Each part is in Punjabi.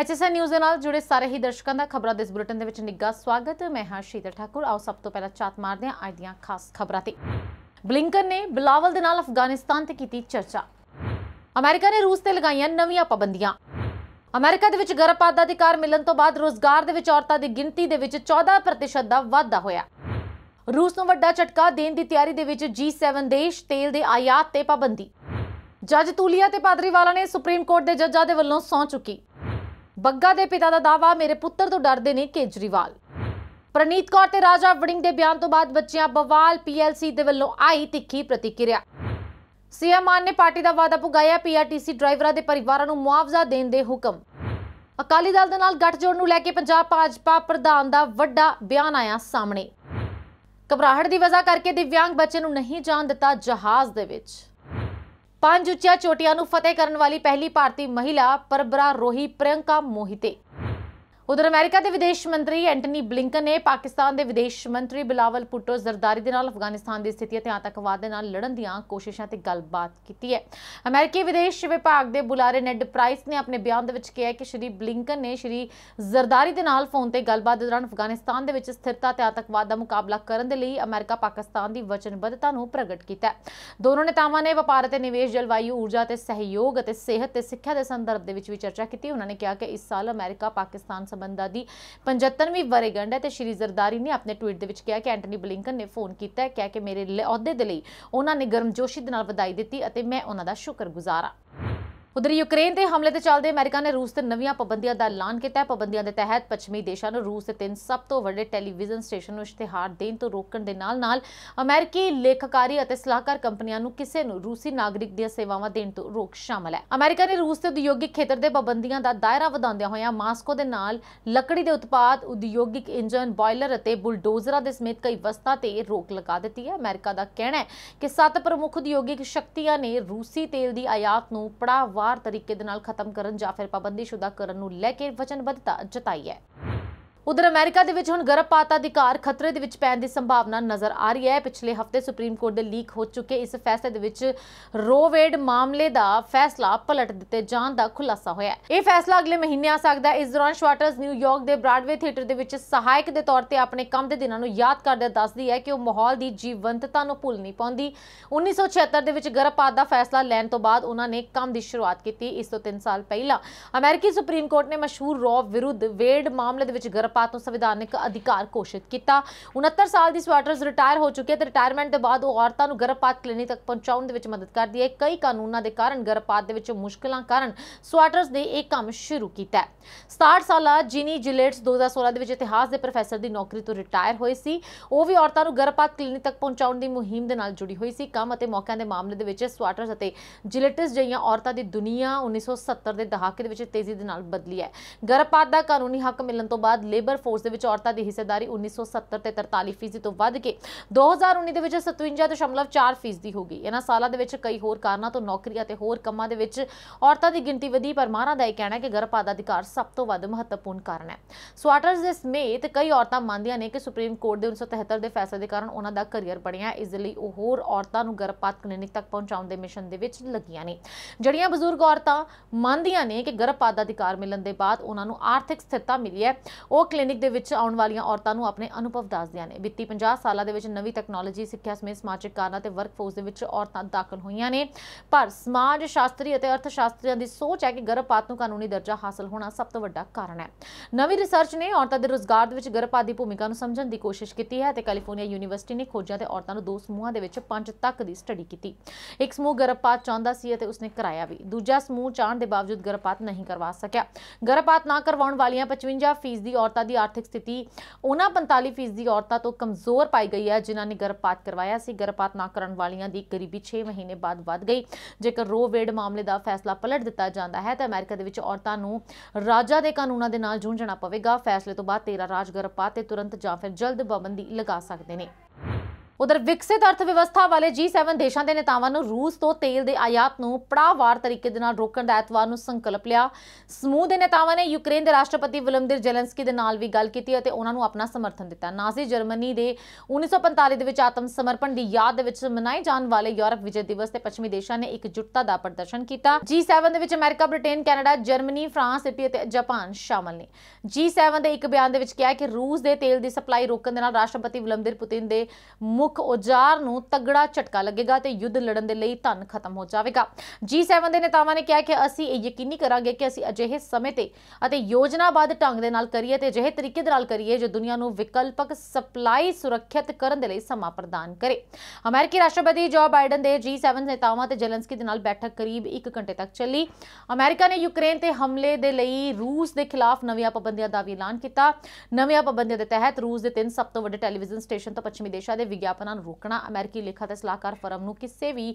ਐਚਐਸਐਨ ਨਿਊਜ਼ ਦੇ ਨਾਲ ਜੁੜੇ ਸਾਰੇ ਹੀ ਦਰਸ਼ਕਾਂ ਦਾ ਖਬਰਾਂ ਦੇ ਇਸ ਬੁਲੇਟਿਨ ਦੇ ਵਿੱਚ ਨਿੱਘਾ ਸਵਾਗਤ ਮੈਂ ਹਾਂ ਸ਼ੀਤਲ ਠਾਕੁਰ ਆਓ ਸਭ ਤੋਂ ਪਹਿਲਾਂ ਚਾਤ ਮਾਰਦੇ ਹਾਂ ਅੱਜ ਦੀਆਂ ਖਾਸ ਖਬਰਾਂ ਤੇ ਬਲਿੰਕਨ ਨੇ ਬਲਾਵਲ ਦੇ ਨਾਲ ਅਫਗਾਨਿਸਤਾਨ ਤੇ ਕੀਤੀ ਚਰਚਾ ਅਮਰੀਕਾ ਨੇ ਰੂਸ ਤੇ ਲਗਾਈਆਂ ਨਵੀਆਂ ਪਾਬੰਦੀਆਂ ਅਮਰੀਕਾ ਦੇ ਵਿੱਚ ਗਰਭਪਾਤ ਦਾ ਅਧਿਕਾਰ ਮਿਲਣ ਤੋਂ ਬਾਅਦ ਰੋਜ਼ਗਾਰ ਦੇ ਵਿੱਚ ਔਰਤਾਂ ਦੀ ਗਿਣਤੀ ਦੇ ਵਿੱਚ 14% ਦਾ ਵਾਧਾ ਹੋਇਆ ਰੂਸ ਨੂੰ ਵੱਡਾ ਝਟਕਾ ਦੇਣ ਦੀ ਤਿਆਰੀ ਦੇ ਵਿੱਚ G7 ਦੇਸ਼ ਤੇਲ ਦੇ ਆਯਾਤ ਤੇ ਪਾਬੰਦੀ ਜੱਜ ਤੂਲੀਆ ਤੇ ਪਾਦਰੀਵਾਲਾ ਨੇ ਸੁਪਰੀਮ ਕੋਰਟ ਦੇ ਜੱਜਾਂ ਦੇ ਵੱਲੋਂ ਸੌਂ ਚੁੱਕੀ ਬੱਗਾ ਦੇ ਪਿਤਾ ਦਾ ਦਾਵਾ ਮੇਰੇ ਪੁੱਤਰ ਤੋਂ ਡਰਦੇ ਨੇ ਕੇਜਰੀਵਾਲ ਪ੍ਰਨੀਤ ਕੌਰ ਤੇ ਰਾਜਾ ਵੜਿੰਗ ਦੇ ਬਿਆਨ ਤੋਂ ਬਾਅਦ ਬੱਚਿਆਂ ਬਵਾਲ ਪੀਐਲਸੀ ਦੇ ਵੱਲੋਂ ਆਈ ਤਿੱਖੀ ਪ੍ਰਤੀਕਿਰਿਆ ਸੀਐਮ ਮਾਨ ਨੇ ਪਾਰਟੀ ਦਾ ਵਾਅਦਾ ਪੁਗਾਇਆ ਪੀਆਰਟੀਸੀ ਡਰਾਈਵਰਾਂ ਦੇ ਪਰਿਵਾਰਾਂ ਨੂੰ ਮੁਆਵਜ਼ਾ ਦੇਣ ਦੇ ਹੁਕਮ ਅਕਾਲੀ ਦਲ ਦੇ ਨਾਲ ਗੱਠਜੋੜ ਨੂੰ ਲੈ ਕੇ ਪੰਜਾਬ ਭਾਜਪਾ ਪ੍ਰਧਾਨ ਦਾ ਵੱਡਾ ਬਿਆਨ ਆਇਆ ਸਾਹਮਣੇ ਘਬਰਾਹਟ ਦੀ ਵਜ੍ਹਾ ਕਰਕੇ ਦਿਵਿਆਂਗ ਬੱਚੇ ਨੂੰ ਨਹੀਂ ਜਾਣ ਦਿੱਤਾ ਜਹਾਜ਼ ਦੇ ਵਿੱਚ ਪੰਜ ਉੱਚੀਆਂ ਚੋਟੀਆਂ ਨੂੰ ਫਤਿਹ ਕਰਨ ਵਾਲੀ ਪਹਿਲੀ ਭਾਰਤੀ ਮਹਿਲਾ ਪਰਬਰਾ ਰੋਹੀ ਪ੍ਰਿਯੰਕਾ ਮੋਹਿਤੇ ਉਧਰ ਅਮਰੀਕਾ ਦੇ ਵਿਦੇਸ਼ ਮੰਤਰੀ ਐਂਟਨੀ ਬਲਿੰਕਨ ਨੇ ਪਾਕਿਸਤਾਨ ਦੇ ਵਿਦੇਸ਼ ਮੰਤਰੀ ਬਿਲਾਵਲ ਪੁੱਟੋ ਜ਼ਰਦਾਰੀ ਦੇ ਨਾਲ ਅਫਗਾਨਿਸਤਾਨ ਦੀ ਸਥਿਤੀ ਅਤੇ ਆਤੰਕਵਾਦ ਦੇ ਨਾਲ ਲੜਨ ਦੀਆਂ ਕੋਸ਼ਿਸ਼ਾਂ ਤੇ ਗੱਲਬਾਤ ਕੀਤੀ ਹੈ ਅਮਰੀਕੀ ਵਿਦੇਸ਼ ਵਿਭਾਗ ਦੇ ਬੁਲਾਰੇ ਨੈਡ ਪ੍ਰਾਈਸ ਨੇ ਆਪਣੇ ਬਿਆਨ ਦੇ ਵਿੱਚ ਕਿਹਾ ਕਿ ਸ਼੍ਰੀ ਬਲਿੰਕਨ ਨੇ ਸ਼੍ਰੀ ਜ਼ਰਦਾਰੀ ਦੇ ਨਾਲ ਫੋਨ ਤੇ ਗੱਲਬਾਤ ਦੇ ਦੌਰਾਨ ਅਫਗਾਨਿਸਤਾਨ ਦੇ ਵਿੱਚ ਸਥਿਰਤਾ ਤੇ ਆਤੰਕਵਾਦ ਦਾ ਮੁਕਾਬਲਾ ਕਰਨ ਦੇ ਲਈ ਅਮਰੀਕਾ ਪਾਕਿਸਤਾਨ ਦੀ ਵਚਨਬੱਧਤਾ ਨੂੰ ਪ੍ਰਗਟ ਕੀਤਾ ਦੋਨੋਂ ਨੇਤਾਵਾਂ ਨੇ ਵਪਾਰ ਅਤੇ ਨਿਵੇਸ਼ ਜਲਵਾਯੂ ਊਰਜਾ ਤੇ ਸਹਿਯੋਗ ਅਤੇ ਸਿਹਤ ਤੇ ਸਿੱਖਿਆ ਦੇ ਸੰਦਰਭ ਦੇ ਵਿੱਚ ਵੀ ਚਰਚਾ ਕੀਤੀ ਉਹਨਾਂ ਨੇ ਕਿਹਾ ਕਿ ਇਸ ਸਾਲ ਅਮਰੀਕਾ ਪਾਕਿਸਤਾਨ ਸੰਬੰਧਾਂ ਦੀ 75ਵੀਂ ਵਰੇਗੰਡ ਹੈ ਤੇ ਸ਼੍ਰੀ ਜ਼ਰਦਾਰੀ ਨੇ ਆਪਣੇ ਟਵੀਟ ਦੇ ਵਿੱਚ ਕਿਹਾ ਕਿ ਐਂਟਨੀ ਬਲਿੰਕਨ ਨੇ ਫੋਨ ਕੀਤਾ ਹੈ ਕਿਹਾ ਕਿ ਮੇਰੇ ਅਹੁਦੇ ਦੇ ਲਈ ਉਹਨਾਂ ਨੇ ਗਰਮਜੋਸ਼ੀ ਦੇ ਨਾਲ ਵਧਾਈ ਦਿੱਤੀ ਅਤੇ ਮੈਂ ਉਹਨਾਂ ਦਾ ਸ਼ੁਕਰਗੁਜ਼ਾਰ ਹਾਂ ਉਧਰ ਯੂਕਰੇਨ ਤੇ ਹਮਲੇ ਦੇ ਚੱਲਦੇ ਅਮਰੀਕਾ ਨੇ ਰੂਸ ਤੇ ਨਵੀਆਂ ਪਾਬੰਦੀਆਂ ਦਾ ਐਲਾਨ ਕੀਤਾ ਹੈ ਪਾਬੰਦੀਆਂ ਦੇ ਤਹਿਤ ਪੱਛਮੀ ਦੇਸ਼ਾਂ ਨੂੰ ਰੂਸ ਦੇ ਤਿੰਨ ਸਭ ਤੋਂ ਵੱਡੇ ਟੈਲੀਵਿਜ਼ਨ ਸਟੇਸ਼ਨ ਨੂੰ ਇਸ਼ਤਿਹਾਰ ਦੇਣ ਤੋਂ ਰੋਕਣ ਦੇ ਨਾਲ-ਨਾਲ ਅਮਰੀਕੀ ਲੇਖਕਾਰੀ ਅਤੇ ਸਲਾਹਕਾਰ ਕੰਪਨੀਆਂ ਨੂੰ ਕਿਸੇ ਨੂੰ ਰੂਸੀ ਨਾਗਰਿਕ ਦੀਆਂ ਸੇਵਾਵਾਂ ਦੇਣ ਤੋਂ ਰੋਕ ਸ਼ਾਮਲ ਹੈ ਅਮਰੀਕਾ ਨੇ ਰੂਸ ਤੇ ਉਦਯੋਗਿਕ ਖੇਤਰ ਦੇ ਪਾਬੰਦੀਆਂ ਦਾ ਦਾਇਰਾ ਵਧਾਉਂਦਿਆਂ ਹੋਇਆਂ ਮਾਸਕੋ ਦੇ ਨਾਲ ਲੱਕੜੀ ਦੇ ਉਤਪਾਦ ਉਦਯੋਗਿਕ ਇੰਜਨ ਬੋਇਲਰ ਅਤੇ ਬੁਲਡੋਜ਼ਰਾਂ ਦੇ ਸਮੇਤ ਕਈ ਵਸਤਾਂ ਤੇ ਰੋਕ ਲਗਾ ਦਿੱਤੀ ਹੈ ਅਮਰੀਕਾ ਦਾ ਕਹਿਣਾ ਹੈ ਕਿ ਸੱਤ ਪ੍ਰਮੁੱਖ ਉਦਯੋਗਿਕ ਸ਼ਕਤੀਆਂ ਨੇ ਰੂਸੀ ਤੇਲ ਦੀ ਆਯਾਤ ਨੂੰ ਪੜਾਅ ਵਾਰ ਤਰੀਕੇ ਦੇ ਨਾਲ ਖਤਮ ਕਰਨ ਜਾਂ ਫਿਰ ਪਾਬੰਦੀਸ਼ੁਦਾ ਕਰਨ ਨੂੰ ਲੈ ਕੇ ਵਚਨਬੱਧਤਾ ਜਤਾਈ ਹੈ ਉਧਰ ਅਮਰੀਕਾ ਦੇ ਵਿੱਚ ਹੁਣ ਗਰਭਪਾਤ ਅਧਿਕਾਰ ਖਤਰੇ ਦੇ ਵਿੱਚ ਪੈਣ ਦੀ ਸੰਭਾਵਨਾ ਨਜ਼ਰ ਆ ਰਹੀ ਹੈ ਪਿਛਲੇ ਹਫਤੇ ਸੁਪਰੀਮ ਕੋਰਟ ਦੇ ਲੀਕ ਹੋ ਚੁੱਕੇ ਇਸ ਫੈਸਲੇ ਦੇ ਵਿੱਚ ਰੋਵੇਡ ਮਾਮਲੇ ਦਾ ਫੈਸਲਾ ਪਲਟ ਦਿੱਤੇ ਜਾਣ ਦਾ ਖੁਲਾਸਾ ਹੋਇਆ ਹੈ ਇਹ ਫੈਸਲਾ ਅਗਲੇ ਮਹੀਨੇ ਆ ਸਕਦਾ ਹੈ ਇਸ ਦੌਰਾਨ ਸ਼ਵਾਟਰਸ ਨਿਊਯਾਰਕ ਦੇ ਬ੍ਰਾਡਵੇ ਥੀਏਟਰ ਦੇ ਵਿੱਚ ਸਹਾਇਕ ਦੇ ਤੌਰ ਤੇ ਆਪਣੇ ਕੰਮ ਦੇ ਦਿਨਾਂ ਨੂੰ ਯਾਦ ਕਰਦੇ ਦੱਸਦੀ ਹੈ ਕਿ ਉਹ ਮਾਹੌਲ ਦੀ ਜੀਵੰਤਤਾ ਨੂੰ ਭੁੱਲ ਨਹੀਂ ਪਾਉਂਦੀ 1976 ਦੇ ਵਿੱਚ ਗਰਭਪਾਤ ਦਾ ਫੈਸਲਾ ਲੈਣ ਤੋਂ ਬਾਅਦ ਉਹਨਾਂ ਨੇ ਕੰਮ ਦੀ ਸ਼ੁਰੂਆਤ ਕੀਤੀ ਇਸ ਤੋਂ 3 ਸਾਲ ਪਹਿਲਾਂ ਅਮਰੀਕੀ ਸੁਪਰੀਮ ਕੋਰਟ ਨੇ ਮਸ਼ਹੂਰ ਰੋਵ ਵਿਰੁੱਧ ਵੇਡ ਮਾਮਲੇ ਦੇ ਵਿੱਚ ਗਰਭ ਰਾਪਾਤ ਨੂੰ ਸੰਵਿਧਾਨਿਕ ਅਧਿਕਾਰ ਘੋਸ਼ਿਤ ਕੀਤਾ 69 ਸਾਲ ਦੀ ਸਵਾਟਰਸ ਰਿਟਾਇਰ ਹੋ ਚੁੱਕੇ ਤੇ ਰਿਟਾਇਰਮੈਂਟ ਦੇ ਬਾਅਦ ਉਹ ਔਰਤਾਂ ਨੂੰ ਗਰਭਪਾਤ ਕਲੀਨਿਕ ਤੱਕ ਪਹੁੰਚਾਉਣ ਦੇ ਵਿੱਚ ਮਦਦ ਕਰਦੀ ਹੈ ਕਈ ਕਾਨੂੰਨਾਂ ਦੇ ਕਾਰਨ ਗਰਭਪਾਤ ਦੇ ਵਿੱਚ ਮੁਸ਼ਕਲਾਂ ਕਾਰਨ ਸਵਾਟਰਸ ਨੇ ਇਹ ਕੰਮ ਸ਼ੁਰੂ ਕੀਤਾ 67 ਸਾਲਾ ਜਿਨੀ ਜਿਲੇਟਸ 2016 ਦੇ ਵਿੱਚ ਇਤਿਹਾਸ ਦੇ ਪ੍ਰੋਫੈਸਰ ਦੀ ਨੌਕਰੀ ਤੋਂ ਰਿਟਾਇਰ ਹੋਏ ਸੀ ਉਹ ਵੀ ਔਰਤਾਂ ਨੂੰ ਗਰਭਪਾਤ ਕਲੀਨਿਕ ਤੱਕ ਪਹੁੰਚਾਉਣ ਦੀ ਮੁਹਿੰਮ ਦੇ ਨਾਲ ਜੁੜੀ ਹੋਈ ਸੀ ਕੰਮ ਅਤੇ ਮੌਕਿਆਂ ਦੇ ਮਾਮਲੇ ਦੇ ਵਿੱਚ ਸਵਾਟਰਸ ਅਤੇ ਜਿਲੇਟਸ ਜਿਹੀਆਂ ਔਰਤਾਂ ਦੀ ਦੁਨੀਆ 1970 ਦੇ ਦਹਾਕੇ ਦੇ ਵਿੱਚ ਤੇਜ਼ੀ ਦੇ ਨਾਲ ਬਦਲੀ ਹੈ ਗਰਭਪਾਤ ਦਾ ਕਾਨੂੰਨੀ ਹੱਕ ਮਿਲਣ ਤੋਂ ਬਾਅਦ ਲੇਬਰ ਫੋਰਸ ਦੇ ਵਿੱਚ ਔਰਤਾਂ ਦੀ ਹਿੱਸੇਦਾਰੀ 1970 ਤੇ 43% ਤੋਂ ਵੱਧ ਕੇ 2019 ਦੇ ਵਿੱਚ 57.4% ਹੋ ਗਈ ਇਹਨਾਂ ਸਾਲਾਂ ਦੇ ਵਿੱਚ ਕਈ ਹੋਰ ਕਾਰਨਾਂ ਤੋਂ ਨੌਕਰੀਆਂ ਤੇ ਹੋਰ ਕੰਮਾਂ ਦੇ ਵਿੱਚ ਔਰਤਾਂ ਦੀ ਗਿਣਤੀ ਵਧੀ ਪਰ ਮਾਰਾ ਦਾ ਇਹ ਕਹਿਣਾ ਕਿ ਗਰਭਪਾਤ ਦਾ ਅਧਿਕਾਰ ਸਭ ਤੋਂ ਵੱਧ ਮਹੱਤਵਪੂਰਨ ਕਾਰਨ ਹੈ ਸਵਾਟਰਸ ਦੇ ਸਮੇਤ ਕਈ ਔਰਤਾਂ ਮੰਨਦੀਆਂ ਨੇ ਕਿ ਸੁਪਰੀਮ ਕੋਰਟ ਦੇ 1973 ਦੇ ਫੈਸਲੇ ਦੇ ਕਾਰਨ ਉਹਨਾਂ ਦਾ ਕੈਰੀਅਰ ਬਣਿਆ ਇਸ ਲਈ ਉਹ ਹੋਰ ਔਰਤਾਂ ਨੂੰ ਗਰਭਪਾਤ ਕਲੀਨਿਕ ਤੱਕ ਪਹੁੰਚਾਉਣ ਦੇ ਮਿਸ਼ਨ ਦੇ ਵਿੱਚ ਲੱਗੀਆਂ ਨੇ ਜਿਹੜੀਆਂ ਬਜ਼ੁਰਗ ਔਰਤਾਂ ਮੰਨਦੀਆਂ ਨੇ ਕਿ ਗਰਭਪਾਤ ਦਾ ਅਧਿਕਾਰ ਮਿਲਣ ਦੇ ਬਾਅਦ ਉਹਨਾਂ ਨੂੰ ਆਰਥਿਕ ਸਥਿਰਤਾ ਮਿਲੀ ਹੈ ਉਹ ਕਲੀਨਿਕ ਦੇ ਵਿੱਚ ਆਉਣ ਵਾਲੀਆਂ ਔਰਤਾਂ ਨੂੰ ਆਪਣੇ ਅਨੁਭਵ ਦੱਸਦਿਆਂ ਨੇ ਬਿੱਤੀ 50 ਸਾਲਾਂ ਦੇ ਵਿੱਚ ਨਵੀਂ ਟੈਕਨੋਲੋਜੀ ਸਿੱਖਿਆ ਸਮੇਤ ਸਮਾਜਿਕ ਕਾਰਨਾਂ ਤੇ ਵਰਕਫੋਰਸ ਦੇ ਵਿੱਚ ਔਰਤਾਂ ਦਾਖਲ ਹੋਈਆਂ ਨੇ ਪਰ ਸਮਾਜ ਸ਼ਾਸਤਰੀ ਅਤੇ ਅਰਥ ਸ਼ਾਸਤਰੀਆਂ ਦੀ ਸੋਚ ਹੈ ਕਿ ਗਰਭਪਾਤ ਨੂੰ ਕਾਨੂੰਨੀ ਦਰਜਾ ਹਾਸਲ ਹੋਣਾ ਸਭ ਤੋਂ ਵੱਡਾ ਕਾਰਨ ਹੈ ਨਵੀਂ ਰਿਸਰਚ ਨੇ ਔਰਤਾਂ ਦੇ ਰੋਜ਼ਗਾਰ ਦੇ ਵਿੱਚ ਗਰਭਪਾਤ ਦੀ ਭੂਮਿਕਾ ਨੂੰ ਸਮਝਣ ਦੀ ਕੋਸ਼ਿਸ਼ ਕੀਤੀ ਹੈ ਤੇ ਕੈਲੀਫੋਰਨੀਆ ਯੂਨੀਵਰਸਿਟੀ ਨੇ ਖੋਜਾਂ ਤੇ ਔਰਤਾਂ ਨੂੰ ਦੋ ਸਮੂਹਾਂ ਦੇ ਵਿੱਚ 5 ਤੱਕ ਦੀ ਸਟੱਡੀ ਕੀਤੀ ਇੱਕ ਸਮੂਹ ਗਰਭਪਾਤ ਚਾਹੁੰਦਾ ਸੀ ਅਤੇ ਉਸਨੇ ਕਰਾਇਆ ਵੀ ਦੂਜਾ ਸਮੂਹ ਚਾਹਣ ਦੇ ਬਾਵਜੂਦ ਗਰਭਪਾਤ ਨਹੀਂ ਕਰਵਾ ਸਕਿਆ ਗਰਭਪਾਤ ਨਾ ਕਰਵਾਉਣ ਵਾਲੀਆਂ 55% ਔਰਤਾਂ ਔਰਤਾਂ ਦੀ ਆਰਥਿਕ ਸਥਿਤੀ ਉਹਨਾਂ 45% ਦੀ ਔਰਤਾਂ ਤੋਂ ਕਮਜ਼ੋਰ ਪਾਈ ਗਈ ਹੈ ਜਿਨ੍ਹਾਂ ਨੇ ਗਰਭਪਾਤ ਕਰਵਾਇਆ ਸੀ ਗਰਭਪਾਤ ਨਾ ਕਰਨ ਵਾਲੀਆਂ ਦੀ ਗਰੀਬੀ 6 ਮਹੀਨੇ ਬਾਅਦ ਵੱਧ ਗਈ ਜੇਕਰ ਰੋ ਵੇਡ ਮਾਮਲੇ ਦਾ ਫੈਸਲਾ ਪਲਟ ਦਿੱਤਾ ਜਾਂਦਾ ਹੈ ਤਾਂ ਅਮਰੀਕਾ ਦੇ ਵਿੱਚ ਔਰਤਾਂ ਨੂੰ ਰਾਜਾਂ ਦੇ ਕਾਨੂੰਨਾਂ ਦੇ ਨਾਲ ਜੂਝਣਾ ਪਵੇਗਾ ਫੈਸਲੇ ਤੋਂ ਬਾਅਦ 13 ਰਾਜ ਗਰਭਪਾਤ ਤੇ ਤੁਰੰਤ ਜਾਂ ਫਿਰ ਜਲਦ ਪਾਬੰਦੀ ਲਗਾ ਸਕਦੇ ਨੇ ਉਧਰ ਵਿਕਸਿਤ ਅਰਥਵਿਵਸਥਾ ਵਾਲੇ G7 ਦੇਸ਼ਾਂ ਦੇ ਨੇਤਾਵਾਂ ਨੂੰ ਰੂਸ ਤੋਂ ਤੇਲ ਦੇ ਆਯਾਤ ਨੂੰ ਪੜਾਵਾਰ ਤਰੀਕੇ ਦੇ ਨਾਲ ਰੋਕਣ ਦਾ ਐਤਵਾਰ ਨੂੰ ਸੰਕਲਪ ਲਿਆ ਸਮੂਹ ਦੇ ਨੇਤਾਵਾਂ ਨੇ ਯੂਕਰੇਨ ਦੇ ਰਾਸ਼ਟਰਪਤੀ ਵਲਮਦਿਰ ਜ਼ੈਲੈਂਸਕੀ ਦੇ ਨਾਲ ਵੀ ਗੱਲ ਕੀਤੀ ਅਤੇ ਉਹਨਾਂ ਨੂੰ ਆਪਣਾ ਸਮਰਥਨ ਦਿੱਤਾ ਨਾਜ਼ੀ ਜਰਮਨੀ ਦੇ 1945 ਦੇ ਵਿੱਚ ਆਤਮ ਸਮਰਪਣ ਦੀ ਯਾਦ ਦੇ ਵਿੱਚ ਮਨਾਏ ਜਾਣ ਵਾਲੇ ਯੂਰਪ ਵਿਜੇ ਦਿਵਸ ਤੇ ਪੱਛਮੀ ਦੇਸ਼ਾਂ ਨੇ ਇੱਕ ਜੁਟਤਾ ਦਾ ਪ੍ਰਦਰਸ਼ਨ ਕੀਤਾ G7 ਦੇ ਵਿੱਚ America Britain Canada Germany France Italy ਅਤੇ ਜਾਪਾਨ ਸ਼ਾਮਲ ਨੇ G7 ਦੇ ਇੱਕ ਬਿਆਨ ਦੇ ਵਿੱਚ ਕਿਹਾ ਕਿ ਰੂਸ ਦੇ ਤੇਲ ਦੀ ਸਪਲਾਈ ਰੋਕਣ ਦੇ ਨਾਲ ਰਾਸ਼ਟਰਪਤੀ ਵਲਮਦਿਰ ਪੁਤਿਨ ਦੇ ਮੁੱਖ ਔਜ਼ਾਰ ਨੂੰ ਤਗੜਾ ਝਟਕਾ ਲੱਗੇਗਾ ਤੇ ਯੁੱਧ ਲੜਨ ਦੇ ਲਈ ਧਨ ਖਤਮ ਹੋ ਜਾਵੇਗਾ G7 ਦੇ ਨੇਤਾਵਾਂ ਨੇ ਕਿਹਾ ਕਿ ਅਸੀਂ ਇਹ ਯਕੀਨੀ ਕਰਾਂਗੇ ਕਿ ਅਸੀਂ ਅਜਿਹੇ ਸਮੇਂ ਤੇ ਅਤੇ ਯੋਜਨਾਬੱਧ ਢੰਗ ਦੇ ਨਾਲ ਕਰੀਏ ਤੇ ਅਜਿਹੇ ਤਰੀਕੇ ਦੇ ਨਾਲ ਕਰੀਏ ਜੋ ਦੁਨੀਆ ਨੂੰ ਵਿਕਲਪਕ ਸਪਲਾਈ ਸੁਰੱਖਿਅਤ ਕਰਨ ਦੇ ਲਈ ਸਮਾਂ ਪ੍ਰਦਾਨ ਕਰੇ ਅਮਰੀਕੀ ਰਾਸ਼ਟਰਪਤੀ ਜੋ ਬਾਈਡਨ ਦੇ G7 ਨੇਤਾਵਾਂ ਤੇ ਜ਼ੈਲੈਂਸਕੀ ਦੇ ਨਾਲ ਬੈਠਕ ਕਰੀਬ 1 ਘੰਟੇ ਤੱਕ ਚੱਲੀ ਅਮਰੀਕਾ ਨੇ ਯੂਕਰੇਨ ਤੇ ਹਮਲੇ ਦੇ ਲਈ ਰੂਸ ਦੇ ਖਿਲਾਫ ਨਵੀਆਂ ਪਾਬੰਦੀਆਂ ਦਾ ਵੀ ਐਲਾਨ ਕੀਤਾ ਨਵੀਆਂ ਪਾਬੰਦੀਆਂ ਦੇ ਤਹਿਤ ਰੂਸ ਦੇ ਤਿੰਨ ਸਭ ਤੋਂ ਵੱਡੇ ਟੈਲੀਵਿਜ਼ਨ ਸਟੇਸ਼ਨ ਤੋਂ ਪੱਛਮੀ ਦੇਸ਼ਾਂ ਦੇ ਵਿਗਿਆਪਨ ਵਿਗਿਆਪਨਾਂ ਨੂੰ ਰੋਕਣਾ ਅਮਰੀਕੀ ਲੇਖਾ ਤੇ ਸਲਾਹਕਾਰ ਫਰਮ ਨੂੰ ਕਿਸੇ ਵੀ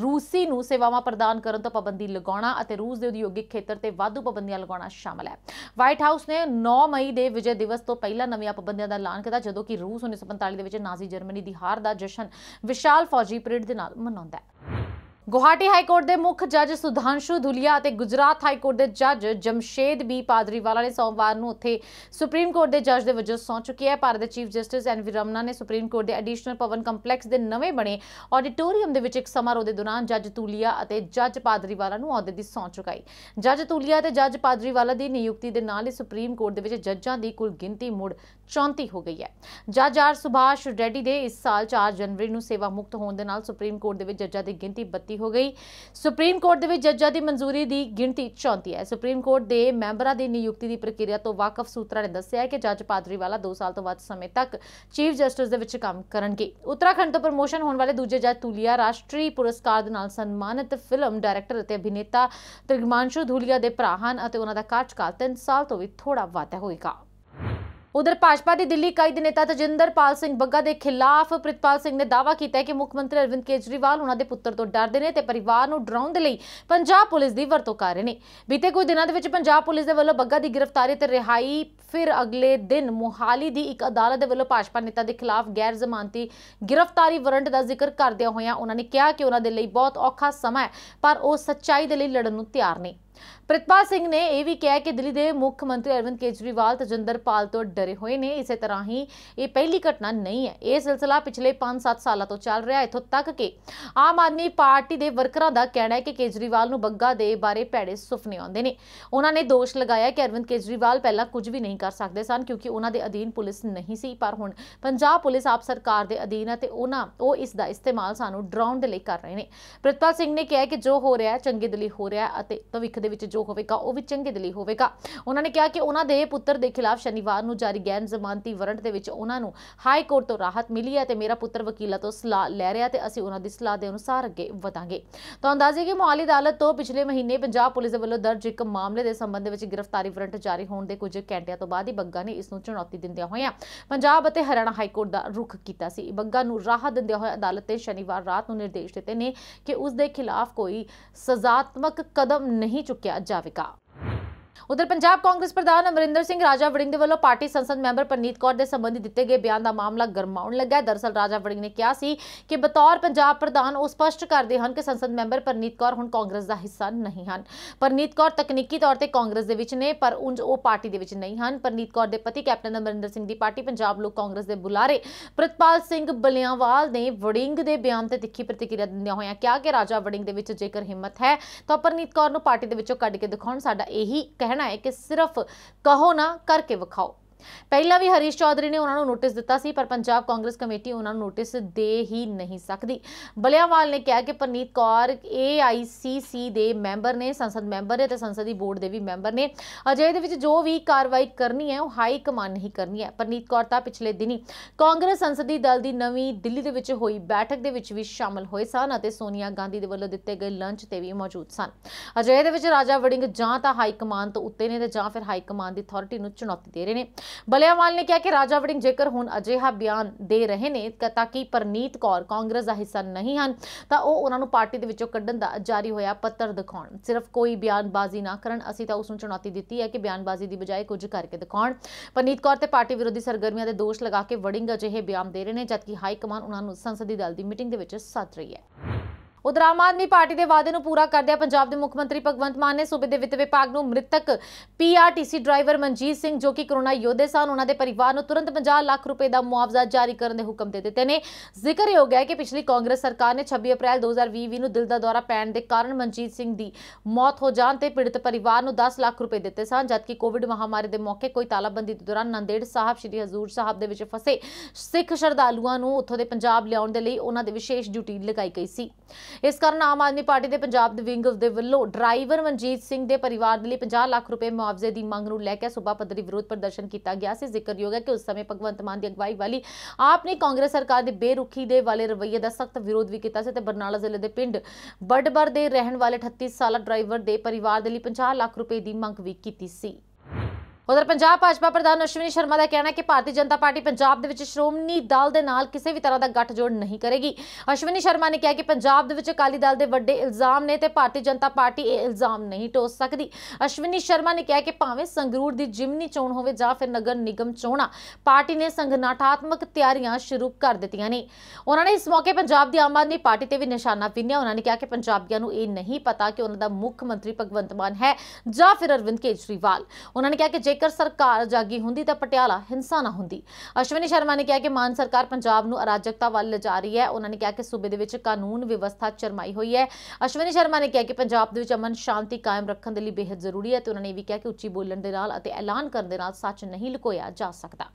ਰੂਸੀ ਨੂੰ ਸੇਵਾਵਾਂ ਪ੍ਰਦਾਨ ਕਰਨ ਤੋਂ ਪਾਬੰਦੀ ਲਗਾਉਣਾ ਅਤੇ ਰੂਸ ਦੇ ਉਦਯੋਗਿਕ ਖੇਤਰ ਤੇ ਵਾਧੂ ਪਾਬੰਦੀਆਂ ਲਗਾਉਣਾ ਸ਼ਾਮਲ ਹੈ ਵਾਈਟ ਹਾਊਸ ਨੇ 9 ਮਈ ਦੇ ਵਿਜੇ ਦਿਵਸ ਤੋਂ ਪਹਿਲਾਂ ਨਵੀਆਂ ਪਾਬੰਦੀਆਂ ਦਾ ਐਲਾਨ ਕੀਤਾ ਜਦੋਂ ਕਿ ਰੂਸ 1945 ਦੇ ਵਿੱਚ ਨਾਜ਼ੀ ਜਰਮਨੀ ਦੀ ਹਾਰ ਦਾ ਜਸ਼ਨ ਵਿਸ਼ਾਲ ਫੌਜੀ ਪਰੇਡ ਦੇ ਨਾਲ ਮਨਾਉਂਦਾ ਹੈ ਗੁਹਾਟੀ ਹਾਈ ਕੋਰਟ ਦੇ ਮੁੱਖ ਜੱਜ ਸੁਧਾਂਸ਼ੂ ਧੁਲੀਆ ਅਤੇ ਗੁਜਰਾਤ ਹਾਈ ਕੋਰਟ ਦੇ ਜੱਜ ਜਮਸ਼ੇਦ ਬੀ ਪਾਦਰੀਵਾਲਾ ਨੇ ਸੋਮਵਾਰ ਨੂੰ ਉੱਥੇ ਸੁਪਰੀਮ ਕੋਰਟ ਦੇ ਜੱਜ ਦੇ ਵਜੋਂ ਸੌਂ ਚੁੱਕੀ ਹੈ ਭਾਰਤ ਦੇ chief justice N V Ramana ਨੇ ਸੁਪਰੀਮ ਕੋਰਟ ਦੇ ਐਡੀਸ਼ਨਲ ਪਵਨ ਕੰਪਲੈਕਸ ਦੇ ਨਵੇਂ ਬਣੇ ਆਡੀਟੋਰੀਅਮ ਦੇ ਵਿੱਚ ਇੱਕ ਸਮਾਰੋਹ ਦੇ ਦੌਰਾਨ ਜੱਜ ਧੁਲੀਆ ਅਤੇ ਜੱਜ ਪਾਦਰੀਵਾਲਾ ਨੂੰ ਅਹੁਦੇ ਦੀ ਸੌਂ ਚੁਕਾਈ ਜੱਜ ਧੁਲੀਆ ਤੇ ਜੱਜ ਪਾਦਰੀਵਾਲਾ ਦੀ ਨਿਯੁਕਤੀ ਦੇ ਨਾਲ ਹੀ ਸੁਪਰੀਮ ਕੋਰਟ ਦੇ ਵਿੱਚ ਜੱਜਾਂ ਦੀ ਕੁੱਲ ਗਿਣਤੀ ਮੁੜ 34 ਹੋ ਗਈ ਹੈ ਜੱਜ ਆਰ ਸੁਭਾਸ਼ ਰੈਡੀ ਦੇ ਇਸ ਸਾਲ 4 ਜਨਵਰੀ ਨੂੰ ਸੇਵਾ ਮੁਕਤ ਹੋਣ ਦੇ ਨਾਲ ਸੁਪਰੀਮ ਕੋਰਟ ਦੇ ਵਿੱਚ ਜੱਜਾਂ ਦੀ ਗਿਣਤੀ 32 ਹੋ ਗਈ ਸੁਪਰੀਮ ਕੋਰਟ ਦੇ ਵਿੱਚ ਜੱਜਾਂ ਦੀ ਮਨਜ਼ੂਰੀ ਦੀ ਗਿਣਤੀ 34 ਹੈ ਸੁਪਰੀਮ ਕੋਰਟ ਦੇ ਮੈਂਬਰਾਂ ਦੀ ਨਿਯੁਕਤੀ ਦੀ ਪ੍ਰਕਿਰਿਆ ਤੋਂ ਵਾਕਫ ਸੂਤਰਾਂ ਨੇ ਦੱਸਿਆ ਕਿ ਜੱਜ ਪਾਦਰੀ ਵਾਲਾ 2 ਸਾਲ ਤੋਂ ਵੱਧ ਸਮੇਂ ਤੱਕ ਚੀਫ ਜਸਟਿਸ ਦੇ ਵਿੱਚ ਕੰਮ ਕਰਨਗੇ ਉੱਤਰਾਖੰਡ ਤੋਂ ਪ੍ਰਮੋਸ਼ਨ ਹੋਣ ਵਾਲੇ ਦੂਜੇ ਜੱਜ ਤੁਲੀਆ ਰਾਸ਼ਟਰੀ ਪੁਰਸਕਾਰ ਦੇ ਨਾਲ ਸਨਮਾਨਿਤ ਫਿਲਮ ਡਾਇਰੈਕਟਰ ਅਤੇ ਅਭਿਨੇਤਾ ਤ੍ਰਿਗਮਾਂਸ਼ੂ ਧੂਲੀਆ ਦੇ ਭਰਾ ਹਨ ਅਤੇ ਉਹਨਾਂ ਦਾ ਕਾਰਜਕਾਲ 3 ਸਾਲ ਤੋਂ ਵੀ ਥੋੜਾ ਵੱਧ ਹੋਏਗਾ ਉਧਰ ਭਾਜਪਾ ਦੀ ਦਿੱਲੀ ਕਾਇਦ ਦੇ ਨੇਤਾ ਤਜਿੰਦਰਪਾਲ ਸਿੰਘ ਬੱਗਾ ਦੇ ਖਿਲਾਫ ਪ੍ਰਿਤਪਾਲ ਸਿੰਘ ਨੇ ਦਾਵਾ ਕੀਤਾ ਹੈ ਕਿ ਮੁੱਖ ਮੰਤਰੀ ਅਰਵਿੰਦ ਕੇਜਰੀਵਾਲ ਉਹਨਾਂ ਦੇ ਪੁੱਤਰ ਤੋਂ ਡਰਦੇ ਨੇ ਤੇ ਪਰਿਵਾਰ ਨੂੰ ਡਰਾਉਣ ਦੇ ਲਈ ਪੰਜਾਬ ਪੁਲਿਸ ਦੀ ਵਰਤੋਂ ਕਰ ਰਹੇ ਨੇ ਬੀਤੇ ਕੁਝ ਦਿਨਾਂ ਦੇ ਵਿੱਚ ਪੰਜਾਬ ਪੁਲਿਸ ਦੇ ਵੱਲੋਂ ਬੱਗਾ ਦੀ ਗ੍ਰਿਫਤਾਰੀ ਤੇ ਰਿਹਾਈ ਫਿਰ ਅਗਲੇ ਦਿਨ ਮੁਹਾਲੀ ਦੀ ਇੱਕ ਅਦਾਲਤ ਦੇ ਵੱਲੋਂ ਭਾਜਪਾ ਨੇਤਾ ਦੇ ਖਿਲਾਫ ਗੈਰ ਜ਼ਮਾਨਤੀ ਗ੍ਰਿਫਤਾਰੀ ਵਾਰੰਟ ਦਾ ਜ਼ਿਕਰ ਕਰਦਿਆਂ ਹੋਇਆਂ ਉਹਨਾਂ ਨੇ ਕਿਹਾ ਕਿ ਉਹਨਾਂ ਦੇ ਲਈ ਬਹੁਤ ਔਖਾ ਸਮਾਂ ਹੈ ਪਰ ਉਹ ਸੱਚਾਈ ਦੇ ਲਈ ਲੜਨ ਨੂੰ ਤਿਆਰ ਨੇ ਪ੍ਰਿਤਪਾਲ ਸਿੰਘ ਨੇ ਇਹ ਵੀ ਕਿਹਾ ਕਿ ਦਿੱਲੀ ਦੇ ਮੁੱਖ ਮੰਤਰੀ ਅਰਵਿੰਦ ਕੇਜਰੀਵਾਲ ਤਜਿੰਦਰ ਪਾਲ ਤੋਂ ਡਰੇ ਹੋਏ ਨੇ ਇਸੇ ਤਰ੍ਹਾਂ ਹੀ ਇਹ ਪਹਿਲੀ ਘਟਨਾ ਨਹੀਂ ਹੈ ਇਹ ਸਿਲਸਿਲਾ ਪਿਛਲੇ 5-7 ਸਾਲਾਂ ਤੋਂ ਚੱਲ ਰਿਹਾ ਹੈ ਇਥੋਂ ਤੱਕ ਕਿ ਆਮ ਆਦਮੀ ਪਾਰਟੀ ਦੇ ਵਰਕਰਾਂ ਦਾ ਕਹਿਣਾ ਹੈ ਕਿ ਕੇਜਰੀਵਾਲ ਨੂੰ ਬੱਗਾ ਦੇ ਬਾਰੇ ਭੈੜੇ ਸੁਪਨੇ ਆਉਂਦੇ ਨੇ ਉਹਨਾਂ ਨੇ ਦੋਸ਼ ਲਗਾਇਆ ਕਿ ਅਰਵਿੰਦ ਕੇਜਰੀਵਾਲ ਪਹਿਲਾਂ ਕੁਝ ਵੀ ਨਹੀਂ ਕਰ ਸਕਦੇ ਸਨ ਕਿਉਂਕਿ ਉਹਨਾਂ ਦੇ ਅਧੀਨ ਪੁਲਿਸ ਨਹੀਂ ਸੀ ਪਰ ਹੁਣ ਪੰਜਾਬ ਪੁਲਿਸ ਆਪ ਸਰਕਾਰ ਦੇ ਅਧੀਨ ਹੈ ਤੇ ਉਹਨਾਂ ਉਹ ਇਸ ਦਾ ਇਸਤੇਮਾਲ ਸਾਨੂੰ ਡਰਾਉਣ ਦੇ ਲਈ ਕਰ ਰਹੇ ਨੇ ਪ੍ਰਿਤਪਾਲ ਸਿੰਘ ਨੇ ਕਿਹਾ ਕਿ ਜੋ ਹੋ ਰਿਹਾ ਹੈ ਚੰਗੇ ਦਿਲੀ ਹੋ ਰਿਹਾ ਹੈ ਅਤੇ ਭਵਿੱਖ ਦੇ ਵਿੱਚ ਜੋ ਜੋ ਹੋਵੇਗਾ ਉਹ ਵੀ ਚੰਗੇ ਦੇ ਲਈ ਹੋਵੇਗਾ ਉਹਨਾਂ ਨੇ ਕਿਹਾ ਕਿ ਉਹਨਾਂ ਦੇ ਪੁੱਤਰ ਦੇ ਖਿਲਾਫ ਸ਼ਨੀਵਾਰ ਨੂੰ ਜਾਰੀ ਗੈਰ ਜ਼ਮਾਨਤੀ ਵਾਰੰਟ ਦੇ ਵਿੱਚ ਉਹਨਾਂ ਨੂੰ ਹਾਈ ਕੋਰਟ ਤੋਂ ਰਾਹਤ ਮਿਲੀ ਹੈ ਤੇ ਮੇਰਾ ਪੁੱਤਰ ਵਕੀਲਾਂ ਤੋਂ ਸਲਾਹ ਲੈ ਰਿਹਾ ਤੇ ਅਸੀਂ ਉਹਨਾਂ ਦੀ ਸਲਾਹ ਦੇ ਅਨੁਸਾਰ ਅੱਗੇ ਵਧਾਂਗੇ ਤਾਂ ਅੰਦਾਜ਼ੇ ਕਿ ਮੁਹਾਲੀ ਅਦਾਲਤ ਤੋਂ ਪਿਛਲੇ ਮਹੀਨੇ ਪੰਜਾਬ ਪੁਲਿਸ ਦੇ ਵੱਲੋਂ ਦਰਜ ਇੱਕ ਮਾਮਲੇ ਦੇ ਸੰਬੰਧ ਵਿੱਚ ਗ੍ਰਿਫਤਾਰੀ ਵਾਰੰਟ ਜਾਰੀ ਹੋਣ ਦੇ ਕੁਝ ਘੰਟਿਆਂ ਤੋਂ ਬਾਅਦ ਹੀ ਬੱਗਾ ਨੇ ਇਸ ਨੂੰ ਚੁਣੌਤੀ ਦਿੰਦਿਆਂ ਹੋਇਆਂ ਪੰਜਾਬ ਅਤੇ ਹਰਿਆਣਾ ਹਾਈ ਕੋਰਟ ਦਾ ਰੁਖ ਕੀਤਾ ਸੀ ਬੱਗਾ ਨੂੰ ਰਾਹਤ ਦਿੰਦਿਆਂ ਹੋਇਆ ਅਦਾਲਤ ਨੇ ਸ਼ਨੀਵਾਰ ਰਾਤ ਨੂੰ ਨਿਰਦੇਸ਼ ਦਿੱਤੇ ਨੇ ਕਿ ਉਸ ਦੇ ਖਿਲਾਫ ਕੋਈ ਸਜ਼ਾਤਮਕ ਕਦਮ ਨਹੀਂ ਚੁੱਕਿਆ જાવિકા ਉਧਰ ਪੰਜਾਬ ਕਾਂਗਰਸ ਪ੍ਰਧਾਨ ਅਮਰਿੰਦਰ ਸਿੰਘ ਰਾਜਾ ਵੜਿੰਗ ਦੇ ਵੱਲੋਂ ਪਾਰਟੀ ਸੰਸਦ ਮੈਂਬਰ ਪਰਨੀਤ ਕੌਰ ਦੇ ਸੰਬੰਧੀ ਦਿੱਤੇ ਗਏ ਬਿਆਨ ਦਾ ਮਾਮਲਾ ਗਰਮਾਉਣ ਲੱਗਾ ਹੈ ਦਰਸਲ ਰਾਜਾ ਵੜਿੰਗ ਨੇ ਕਿਹਾ ਸੀ ਕਿ ਬਤੌਰ ਪੰਜਾਬ ਪ੍ਰਧਾਨ ਉਹ ਸਪਸ਼ਟ ਕਰਦੇ ਹਨ ਕਿ ਸੰਸਦ ਮੈਂਬਰ ਪਰਨੀਤ ਕੌਰ ਹੁਣ ਕਾਂਗਰਸ ਦਾ ਹਿੱਸਾ ਨਹੀਂ ਹਨ ਪਰਨੀਤ ਕੌਰ ਤਕਨੀਕੀ ਤੌਰ ਤੇ ਕਾਂਗਰਸ ਦੇ ਵਿੱਚ ਨੇ ਪਰ ਉਂਝ ਉਹ ਪਾਰਟੀ ਦੇ ਵਿੱਚ ਨਹੀਂ ਹਨ ਪਰਨੀਤ ਕੌਰ ਦੇ ਪਤੀ ਕੈਪਟਨ ਅਮਰਿੰਦਰ ਸਿੰਘ ਦੀ ਪਾਰਟੀ ਪੰਜਾਬ ਲੋਕ ਕਾਂਗਰਸ ਦੇ ਬੁਲਾਰੇ ਪ੍ਰਿਤਪਾਲ ਸਿੰਘ ਬਲਿਆਵਾਲ ਨੇ ਵੜਿੰਗ ਦੇ ਬਿਆਨ ਤੇ ਤਿੱਖੀ ਪ੍ਰਤੀਕਿਰਿਆ ਦਿੰਦਿਆਂ ਹੋਇਆਂ ਕਿਹਾ ਕਿ ਰਾਜਾ ਵੜਿੰਗ ਦੇ ਵਿੱਚ ਜੇਕਰ ਹਿੰਮਤ ਹੈ ਤਾਂ ਪਰਨੀਤ ਕੌਰ ਨੂੰ ਪਾਰਟੀ ਦੇ ਵਿੱਚੋਂ ਕੱਢ ਕੇ ਦਿਖਾਉਣ ਸਾਡਾ ਇਹੀ ਕਹਿ ਕਹਿਣਾ ਹੈ ਕਿ ਸਿਰਫ ਕਹੋ ਨਾ ਕਰਕੇ ਵਿਖਾਓ ਪਹਿਲਾਂ ਵੀ ਹਰੀਸ਼ ਚੌਧਰੀ ਨੇ ਉਹਨਾਂ ਨੂੰ ਨੋਟਿਸ ਦਿੱਤਾ ਸੀ ਪਰ ਪੰਜਾਬ ਕਾਂਗਰਸ ਕਮੇਟੀ ਉਹਨਾਂ ਨੂੰ ਨੋਟਿਸ ਦੇ ਹੀ ਨਹੀਂ ਸਕਦੀ ਬਲਿਆਵਾਲ ਨੇ ਕਿਹਾ ਕਿ ਪਰਨੀਤ ਕੌਰ AICC ਦੇ ਮੈਂਬਰ ਨੇ ਸੰਸਦ ਮੈਂਬਰ ਨੇ ਤੇ ਸੰਸਦੀ ਬੋਰਡ ਦੇ ਵੀ ਮੈਂਬਰ ਨੇ ਅਜੇ ਦੇ ਵਿੱਚ ਜੋ ਵੀ ਕਾਰਵਾਈ ਕਰਨੀ ਹੈ ਉਹ ਹਾਈ ਕਮਾਂਡ ਨਹੀਂ ਕਰਨੀ ਹੈ ਪਰਨੀਤ ਕੌਰ ਤਾਂ ਪਿਛਲੇ ਦਿਨੀ ਕਾਂਗਰਸ ਸੰਸਦੀ ਦਲ ਦੀ ਨਵੀਂ ਦਿੱਲੀ ਦੇ ਵਿੱਚ ਹੋਈ ਬੈਠਕ ਦੇ ਵਿੱਚ ਵੀ ਸ਼ਾਮਲ ਹੋਏ ਸਨ ਅਤੇ ਸੋਨੀਆ ਗਾਂਧੀ ਦੇ ਵੱਲੋਂ ਦਿੱਤੇ ਗਏ ਲੰਚ ਤੇ ਵੀ ਮੌਜੂਦ ਸਨ ਅਜੇ ਦੇ ਵਿੱਚ ਰਾਜਾ ਵੜਿੰਗ ਜਾਂ ਤਾਂ ਹਾਈ ਕਮਾਂਡ ਤੋਂ ਉੱਤੇ ਨੇ ਤੇ ਜਾਂ ਫਿਰ ਹਾਈ ਕਮਾਂਡ ਦੀ ਅਥਾਰਟੀ ਨੂੰ ਚੁਣੌਤੀ ਦੇ ਰਹੇ ਨੇ ਬਲਿਆਵਾਲ ਨੇ ਕਿਹਾ ਕਿ ਰਾਜਾ ਵੜਿੰਗ ਜੇਕਰ ਹੁਣ ਅਜਿਹਾ ਬਿਆਨ ਦੇ ਰਹੇ ਨੇ ਤਾਂ ਕਿ ਪਰਨੀਤ ਕੌਰ ਕਾਂਗਰਸ ਦਾ ਹਿੱਸਾ ਨਹੀਂ ਹਨ ਤਾਂ ਉਹ ਉਹਨਾਂ ਨੂੰ ਪਾਰਟੀ ਦੇ ਵਿੱਚੋਂ ਕੱਢਣ ਦਾ ਜਾਰੀ ਹੋਇਆ ਪੱਤਰ ਦਿਖਾਉਣ ਸਿਰਫ ਕੋਈ ਬਿਆਨਬਾਜ਼ੀ ਨਾ ਕਰਨ ਅਸੀਂ ਤਾਂ ਉਸ ਨੂੰ ਚੁਣੌਤੀ ਦਿੱਤੀ ਹੈ ਕਿ ਬਿਆਨਬਾਜ਼ੀ ਦੀ ਬਜਾਏ ਕੁਝ ਕਰਕੇ ਦਿਖਾਉਣ ਪਰਨੀਤ ਕੌਰ ਤੇ ਪਾਰਟੀ ਵਿਰੋਧੀ ਸਰਗਰਮੀਆਂ ਦੇ ਦੋਸ਼ ਲਗਾ ਕੇ ਵੜਿੰਗ ਅਜਿਹੇ ਬਿਆਨ ਦੇ ਰਹੇ ਨੇ ਜਦਕਿ ਹਾਈ ਕਮਾਨ ਉਹਨਾਂ ਨੂੰ ਸੰਸਦੀ ਦਲ ਦੀ ਮੀਟਿੰਗ ਦੇ ਵਿੱਚ ਸੱਦ ਰਹੀ ਹੈ ਉਧਰ ਆਮ ਆਦਮੀ ਪਾਰਟੀ ਦੇ ਵਾਅਦੇ ਨੂੰ ਪੂਰਾ ਕਰਦਿਆਂ ਪੰਜਾਬ ਦੇ ਮੁੱਖ ਮੰਤਰੀ ਭਗਵੰਤ ਮਾਨ ਨੇ ਸੂਬੇ ਦੇ ਵਿੱਤ ਵਿਭਾਗ ਨੂੰ ਮ੍ਰਿਤਕ ਪੀਆਰਟੀਸੀ ਡਰਾਈਵਰ ਮਨਜੀਤ ਸਿੰਘ ਜੋ ਕਿ ਕਰੋਨਾ ਯੋਧੇ ਸਨ ਉਹਨਾਂ ਦੇ ਪਰਿਵਾਰ ਨੂੰ ਤੁਰੰਤ 50 ਲੱਖ ਰੁਪਏ ਦਾ ਮੁਆਵਜ਼ਾ ਜਾਰੀ ਕਰਨ ਦੇ ਹੁਕਮ ਦੇ ਦਿੱਤੇ ਨੇ ਜ਼ਿਕਰ ਹੋ ਗਿਆ ਕਿ ਪਿਛਲੀ ਕਾਂਗਰਸ ਸਰਕਾਰ ਨੇ 26 ਅਪ੍ਰੈਲ 2020 ਨੂੰ ਦਿਲ ਦਾ ਦੌਰਾ ਪੈਣ ਦੇ ਕਾਰਨ ਮਨਜੀਤ ਸਿੰਘ ਦੀ ਮੌਤ ਹੋ ਜਾਣ ਤੇ ਪੀੜਤ ਪਰਿਵਾਰ ਨੂੰ 10 ਲੱਖ ਰੁਪਏ ਦਿੱਤੇ ਸਨ ਜਦਕਿ ਕੋਵਿਡ ਮਹਾਮਾਰੀ ਦੇ ਮੌਕੇ ਕੋਈ ਤਾਲਾਬੰਦੀ ਦੇ ਦੌਰਾਨ ਨੰਦੇੜ ਸਾਹਿਬ ਸ੍ਰੀ ਹਜ਼ੂਰ ਸਾਹਿਬ ਦੇ ਵਿੱਚ ਫਸੇ ਸਿੱਖ ਸ਼ਰਧਾਲੂਆਂ ਨੂੰ ਉੱਥੋਂ ਦੇ ਪੰਜਾਬ ਲਿਆਉਣ ਦੇ ਲਈ ਉਹਨਾਂ ਦੇ ਵਿਸ਼ੇਸ਼ ਡਿਊਟੀ ਲਗਾਈ ਗਈ ਸੀ ਇਸ ਕਾਰਨ ਆਮ ਆਦਮੀ ਪਾਰਟੀ ਦੇ ਪੰਜਾਬ ਦੇ ਵਿੰਗ ਦੇ ਵੱਲੋਂ ਡਰਾਈਵਰ ਮਨਜੀਤ ਸਿੰਘ ਦੇ ਪਰਿਵਾਰ ਦੇ ਲਈ 50 ਲੱਖ ਰੁਪਏ ਮੁਆਵਜ਼ੇ ਦੀ ਮੰਗ ਨੂੰ ਲੈ ਕੇ ਸੂਬਾ ਪੱਧਰੀ ਵਿਰੋਧ ਪ੍ਰਦਰਸ਼ਨ ਕੀਤਾ ਗਿਆ ਸੀ ਜ਼ਿਕਰਯੋਗ ਹੈ ਕਿ ਉਸ ਸਮੇਂ ਭਗਵੰਤ ਮਾਨ ਦੀ ਅਗਵਾਈ ਵਾਲੀ ਆਪ ਨੇ ਕਾਂਗਰਸ ਸਰਕਾਰ ਦੇ ਬੇਰੁਖੀ ਦੇ ਵਾਲੇ ਰਵੱਈਏ ਦਾ ਸਖਤ ਵਿਰੋਧ ਵੀ ਕੀਤਾ ਸੀ ਤੇ ਬਰਨਾਲਾ ਜ਼ਿਲ੍ਹੇ ਦੇ ਪਿੰਡ ਬੱਡਬਰ ਦੇ ਰਹਿਣ ਵਾਲੇ 38 ਸਾਲਾ ਡਰਾਈਵਰ ਦੇ ਪਰਿਵਾਰ ਦੇ ਲਈ 50 ਲੱਖ ਰੁਪਏ ਦੀ ਮੰਗ ਵੀ ਕੀਤੀ ਸੀ ਉਧਰ ਪੰਜਾਬ ਭਾਜਪਾ ਪ੍ਰਧਾਨ ਅਸ਼ਵਨੀ ਸ਼ਰਮਾ ਦਾ ਕਹਿਣਾ ਹੈ ਕਿ ਭਾਰਤੀ ਜਨਤਾ ਪਾਰਟੀ ਪੰਜਾਬ ਦੇ ਵਿੱਚ ਸ਼੍ਰੋਮਣੀ ਦਲ ਦੇ ਨਾਲ ਕਿਸੇ ਵੀ ਤਰ੍ਹਾਂ ਦਾ ਗੱਠਜੋੜ ਨਹੀਂ ਕਰੇਗੀ ਅਸ਼ਵਨੀ ਸ਼ਰਮਾ ਨੇ ਕਿਹਾ ਕਿ ਪੰਜਾਬ ਦੇ ਵਿੱਚ ਅਕਾਲੀ ਦਲ ਦੇ ਵੱਡੇ ਇਲਜ਼ਾਮ ਨੇ ਤੇ ਭਾਰਤੀ ਜਨਤਾ ਪਾਰਟੀ ਇਹ ਇਲਜ਼ਾਮ ਨਹੀਂ ਟੋਸ ਸਕਦੀ ਅਸ਼ਵਨੀ ਸ਼ਰਮਾ ਨੇ ਕਿਹਾ ਕਿ ਭਾਵੇਂ ਸੰਗਰੂਰ ਦੀ ਜਿਮਨੀ ਚੋਣ ਹੋਵੇ ਜਾਂ ਫਿਰ ਨਗਰ ਨਿਗਮ ਚੋਣਾਂ ਪਾਰਟੀ ਨੇ ਸੰਗਠਨਾਤਮਕ ਤਿਆਰੀਆਂ ਸ਼ੁਰੂ ਕਰ ਦਿੱਤੀਆਂ ਨੇ ਉਹਨਾਂ ਨੇ ਇਸ ਮੌਕੇ ਪੰਜਾਬ ਦੀ ਆਮ ਆਦਮੀ ਪਾਰਟੀ ਤੇ ਵੀ ਨਿਸ਼ਾਨਾ ਪਿੰਨਿਆ ਉਹਨਾਂ ਨੇ ਕਿਹਾ ਕਿ ਪੰਜਾਬੀਆਂ ਨੂੰ ਇਹ ਨਹੀਂ ਪਤਾ ਕਿ ਉਹਨਾਂ ਦਾ ਮੁੱਖ ਮੰਤਰੀ ਭਗਵੰਤ ਮਾਨ ਹੈ ਜਾਂ ਫਿਰ ਅਰਵਿੰਦ ਕੇਜਰੀਵਾਲ ਉਹਨਾਂ ਨੇ ਕਿਹਾ ਕਿ ਜੇ ਜੇਕਰ ਸਰਕਾਰ ਜਾਗੀ ਹੁੰਦੀ ਤਾਂ ਪਟਿਆਲਾ ਹਿੰਸਾ ਨਾ ਹੁੰਦੀ ਅਸ਼ਵਨੀ ਸ਼ਰਮਾ ਨੇ ਕਿਹਾ ਕਿ ਮਾਨ ਸਰਕਾਰ ਪੰਜਾਬ ਨੂੰ ਅਰਾਜਕਤਾ ਵੱਲ ਲਿਜਾ ਰਹੀ ਹੈ ਉਹਨਾਂ ਨੇ ਕਿਹਾ ਕਿ ਸੂਬੇ ਦੇ ਵਿੱਚ ਕਾਨੂੰਨ ਵਿਵਸਥਾ ਚਰਮਾਈ ਹੋਈ ਹੈ ਅਸ਼ਵਨੀ ਸ਼ਰਮਾ ਨੇ ਕਿਹਾ ਕਿ ਪੰਜਾਬ ਦੇ ਵਿੱਚ ਅਮਨ ਸ਼ਾਂਤੀ ਕਾਇਮ ਰੱਖਣ ਦੇ ਲਈ ਬੇਹੱਦ ਜ਼ਰੂਰੀ ਹੈ ਤੇ ਉਹਨਾਂ ਨੇ ਇਹ ਵੀ ਕਿਹਾ ਕਿ ਉੱਚੀ ਬੋਲਣ ਦੇ ਨਾਲ ਅਤੇ ਐਲਾਨ ਕਰਨ ਦੇ ਨਾਲ ਸੱਚ ਨਹੀਂ ਲੁਕੋਇਆ ਜਾ ਸਕਦਾ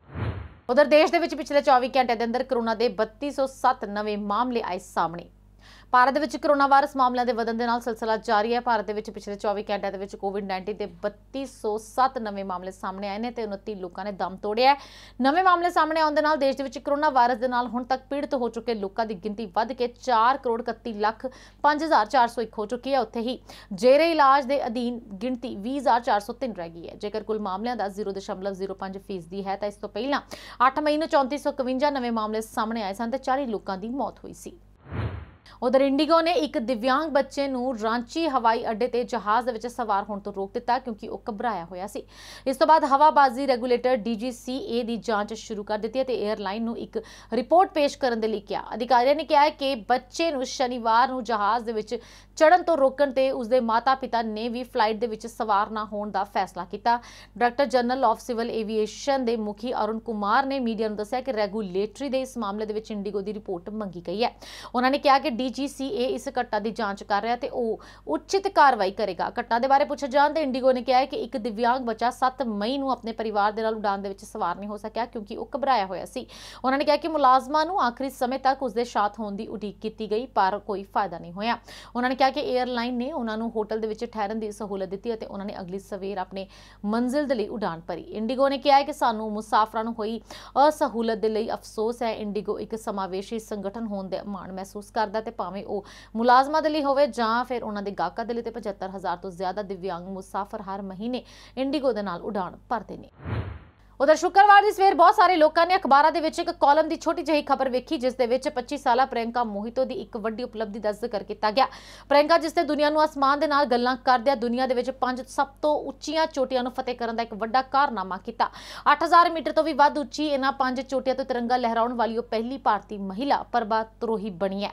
ਉਧਰ ਦੇਸ਼ ਦੇ ਵਿੱਚ ਪਿਛਲੇ 24 ਘੰਟੇ ਦੇ ਅੰਦਰ ਕਰੋਨਾ ਦੇ 3207 ਨਵੇਂ ਮਾਮਲੇ ਆਏ ਸਾਹਮਣੇ ਭਾਰਤ ਦੇ ਵਿੱਚ ਕਰੋਨਾ ਵਾਇਰਸ ਮਾਮਲਿਆਂ ਦੇ ਵਧਣ ਦੇ ਨਾਲ ਸਿਲਸਿਲਾ ਜਾਰੀ ਹੈ ਭਾਰਤ ਦੇ ਵਿੱਚ ਪਿਛਲੇ 24 ਘੰਟਿਆਂ ਦੇ ਵਿੱਚ ਕੋਵਿਡ-19 ਦੇ 3207 ਨਵੇਂ ਮਾਮਲੇ ਸਾਹਮਣੇ ਆਏ ਨੇ ਤੇ 29 ਲੋਕਾਂ ਨੇ ਦਮ ਤੋੜਿਆ ਹੈ ਨਵੇਂ ਮਾਮਲੇ ਸਾਹਮਣੇ ਆਉਣ ਦੇ ਨਾਲ ਦੇਸ਼ ਦੇ ਵਿੱਚ ਕਰੋਨਾ ਵਾਇਰਸ ਦੇ ਨਾਲ ਹੁਣ ਤੱਕ ਪੀੜਤ ਹੋ ਚੁੱਕੇ ਲੋਕਾਂ ਦੀ ਗਿਣਤੀ ਵੱਧ ਕੇ 4 ਕਰੋੜ 31 ਲੱਖ 5401 ਹੋ ਚੁੱਕੀ ਹੈ ਉੱਥੇ ਹੀ ਜੇਰੇ ਇਲਾਜ ਦੇ ਅਧੀਨ ਗਿਣਤੀ 20403 ਰਹਿ ਗਈ ਹੈ ਜੇਕਰ ਕੁੱਲ ਮਾਮਲਿਆਂ ਦਾ 0.05 ਫੀਸਦੀ ਹੈ ਤਾਂ ਇਸ ਤੋਂ ਪਹਿਲਾਂ 8 ਮਈ ਨੂੰ 3451 ਨਵੇਂ ਮਾਮਲੇ ਸਾਹਮਣੇ ਆਏ ਸਨ ਤੇ 40 ਲੋਕਾਂ ਦੀ ਮੌਤ ਹੋਈ ਸੀ ਉਧਰ ਇੰਡੀਗੋ ਨੇ ਇੱਕ ਦਿਵਿਆਂਗ ਬੱਚੇ ਨੂੰ ਰਾਂਚੀ ਹਵਾਈ ਅੱਡੇ ਤੇ ਜਹਾਜ਼ ਦੇ ਵਿੱਚ ਸਵਾਰ ਹੋਣ ਤੋਂ ਰੋਕ ਦਿੱਤਾ ਕਿਉਂਕਿ ਉਹ ਘਬਰਾਇਆ ਹੋਇਆ ਸੀ ਇਸ ਤੋਂ ਬਾਅਦ ਹਵਾਬਾਜ਼ੀ ਰੈਗੂਲੇਟਰ ਡੀਜੀਸੀਏ ਦੀ ਜਾਂਚ ਸ਼ੁਰੂ ਕਰ ਦਿੱਤੀ ਹੈ ਤੇ 에ਅਰਲਾਈਨ ਨੂੰ ਇੱਕ ਰਿਪੋਰਟ ਪੇਸ਼ ਕਰਨ ਦੇ ਲਈ ਕਿਹਾ ਅਧਿਕਾਰੀਆਂ ਨੇ ਕਿਹਾ ਕਿ ਬੱਚੇ ਨੂੰ ਸ਼ਨੀਵਾਰ ਨੂੰ ਜਹਾਜ਼ ਦੇ ਵਿੱਚ ਚੜਨ ਤੋਂ ਰੋਕਣ ਤੇ ਉਸਦੇ ਮਾਤਾ-ਪਿਤਾ ਨੇ ਵੀ ਫਲਾਈਟ ਦੇ ਵਿੱਚ ਸਵਾਰ ਨਾ ਹੋਣ ਦਾ ਫੈਸਲਾ ਕੀਤਾ director general of civil aviation ਦੇ ਮੁਖੀ ਅਰੁਣ ਕੁਮਾਰ ਨੇ ਮੀਡੀਆ ਨੂੰ ਦੱਸਿਆ ਕਿ ਰੈਗੂਲੇਟਰੀ ਦੇ ਇਸ ਮਾਮਲੇ ਦੇ ਵਿੱਚ ਇੰਡੀਗੋ ਦੀ ਰਿਪੋਰਟ ਮੰਗੀ ਗਈ ਹੈ ਉਹਨਾਂ ਨੇ ਕਿਹਾ ਕਿ ਡੀਜੀਸੀਏ ਇਸ ਘਟਨਾ ਦੀ ਜਾਂਚ ਕਰ ਰਿਹਾ ਤੇ ਉਹ ਉਚਿਤ ਕਾਰਵਾਈ ਕਰੇਗਾ ਘਟਨਾ ਦੇ ਬਾਰੇ ਪੁੱਛੇ ਜਾਣ ਤੇ ਇੰਡੀਗੋ ਨੇ ਕਿਹਾ ਹੈ ਕਿ ਇੱਕ ਦਿਵਿਆਂਗ ਬੱਚਾ 7 ਮਈ ਨੂੰ ਆਪਣੇ ਪਰਿਵਾਰ ਦੇ ਨਾਲ ਉਡਾਨ ਦੇ ਵਿੱਚ ਸਵਾਰ ਨਹੀਂ ਹੋ ਸਕਿਆ ਕਿਉਂਕਿ ਉਹ ਘਬਰਾਇਆ ਹੋਇਆ ਸੀ ਉਹਨਾਂ ਨੇ ਕਿਹਾ ਕਿ ਮੁਲਾਜ਼ਮਾਂ ਨੂੰ ਆਖਰੀ ਸਮੇਂ ਤੱਕ ਉਸ ਦੇ ਹੋਣ ਦੀ ਉਡੀਕ ਕੀਤੀ ਗਈ ਪਰ ਕੋਈ ਫਾਇਦਾ ਨਹੀਂ ਹੋਇਆ ਉਹਨਾਂ ਨੇ ਕਿਹਾ ਕਿ 에ਅਰਲਾਈਨ ਨੇ ਉਹਨਾਂ ਨੂੰ ਹੋਟਲ ਦੇ ਵਿੱਚ ਠਹਿਰਨ ਦੀ ਸਹੂਲਤ ਦਿੱਤੀ ਅਤੇ ਉਹਨਾਂ ਨੇ ਅਗਲੀ ਸਵੇਰ ਆਪਣੇ ਮੰਜ਼ਿਲ ਦੇ ਲਈ ਉਡਾਨ ਭਰੀ ਇੰਡੀਗੋ ਨੇ ਕਿਹਾ ਹੈ ਕਿ ਸਾਨੂੰ ਮੁਸਾਫਰਾਂ ਨੂੰ ਹੋਈ ਅਸਹੂਲਤ ਦੇ ਲਈ ਅਫਸੋਸ ਹੈ ਇੰਡੀਗੋ ਇੱਕ ਸਮਾਵੇਸ਼ੀ ਸੰਗਠਨ ਹੋਣ ਦੇ ਮਾਣ ਮਹਿਸੂਸ ਕਰਦਾ ਤੇ ਭਾਵੇਂ ਉਹ ਮੁਲਾਜ਼ਮਾਂ ਦੇ ਲਈ ਹੋਵੇ ਜਾਂ ਫਿਰ ਉਹਨਾਂ ਦੇ ਗਾਹਕਾਂ ਦੇ ਲਈ ਤੇ 75000 ਤੋਂ ਜ਼ਿਆਦਾ ਦਿਵਿਆਂਗ ਮੁਸਾਫਰ ਹਰ ਮਹੀਨੇ ਇੰਡੀਗੋ ਦੇ ਨਾਲ ਉਡਾਣ ਭਰਦੇ ਨੇ ਉਧਰ ਸ਼ੁੱਕਰਵਾਰ ਦੀ ਸਵੇਰ ਬਹੁਤ ਸਾਰੇ ਲੋਕਾਂ ਨੇ ਅਖਬਾਰਾਂ ਦੇ ਵਿੱਚ ਇੱਕ ਕਾਲਮ ਦੀ ਛੋਟੀ ਜਿਹੀ ਖਬਰ ਵੇਖੀ ਜਿਸ ਦੇ ਵਿੱਚ 25 ਸਾਲਾ ਪ੍ਰਿਯੰਕਾ ਮੋਹਿਤੋ ਦੀ ਇੱਕ ਵੱਡੀ ਉਪਲਬਧੀ ਦਾ ਜ਼ਿਕਰ ਕੀਤਾ ਗਿਆ ਪ੍ਰਿਯੰਕਾ ਜਿਸ ਤੇ ਦੁਨੀਆ ਨੂੰ ਅਸਮਾਨ ਦੇ ਨਾਲ ਗੱਲਾਂ ਕਰਦਿਆਂ ਦੁਨੀਆ ਦੇ ਵਿੱਚ ਪੰਜ ਸਭ ਤੋਂ ਉੱਚੀਆਂ ਚੋਟੀਆਂ ਨੂੰ ਫਤਿਹ ਕਰਨ ਦਾ ਇੱਕ ਵੱਡਾ ਕਾਰਨਾਮਾ ਕੀਤਾ 8000 ਮੀਟਰ ਤੋਂ ਵੀ ਵੱਧ ਉੱਚੀ ਇਹਨਾਂ ਪੰਜ ਚੋਟੀਆਂ ਤੋਂ ਤਿਰੰਗਾ ਲਹਿਰਾਉਣ ਵਾਲੀ ਉਹ ਪਹਿਲੀ ਭਾਰਤੀ ਮਹਿਲਾ ਤਰੋਹੀ ਬਣੀ ਹੈ